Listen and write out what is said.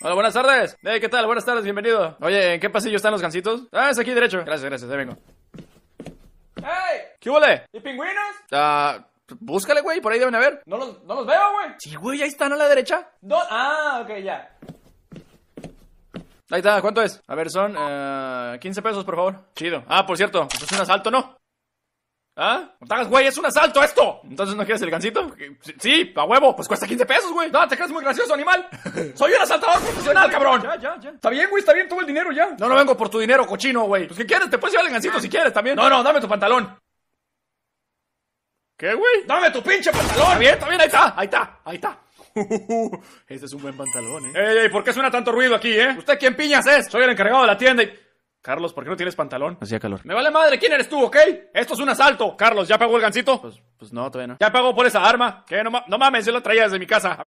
Hola, buenas tardes. Hey, ¿qué tal? Buenas tardes, bienvenido. Oye, ¿en qué pasillo están los gansitos? Ah, es aquí derecho. Gracias, gracias, ahí vengo. ¡Hey! ¿Qué huele? ¿Y pingüinos? Ah, búscale, güey, por ahí deben haber. No los, no los veo, güey. Sí, güey, ahí están a la derecha. Ah, ok, ya. Ahí está, ¿cuánto es? A ver, son eh, 15 pesos, por favor. Chido. Ah, por cierto, esto pues es un asalto, ¿no? ¿Ah? No te hagas, güey, es un asalto esto. Entonces no quieres el gancito? Sí, a huevo, pues cuesta 15 pesos, güey. No, te crees muy gracioso, animal. Soy un asaltador profesional, cabrón. Ya, ya, ya. Está bien, güey, está bien, tuve el dinero ya. No, no vengo por tu dinero, cochino, güey. Pues qué quieres, te puedes llevar el gancito si quieres también. No, no, dame tu pantalón. ¿Qué, güey? Dame tu pinche pantalón. Está bien, está bien, ahí está, ahí está, ahí está. Ese es un buen pantalón, ¿eh? Ey, ey, ¿por qué suena tanto ruido aquí, eh? ¿Usted quién piñas es? Soy el encargado de la tienda y... Carlos, ¿por qué no tienes pantalón? Hacía calor. Me vale madre, ¿quién eres tú, ok? Esto es un asalto. Carlos, ¿ya pagó el gancito? Pues, pues no, todavía no. ¿Ya pagó por esa arma? ¿Qué? No, no mames, yo la traía desde mi casa.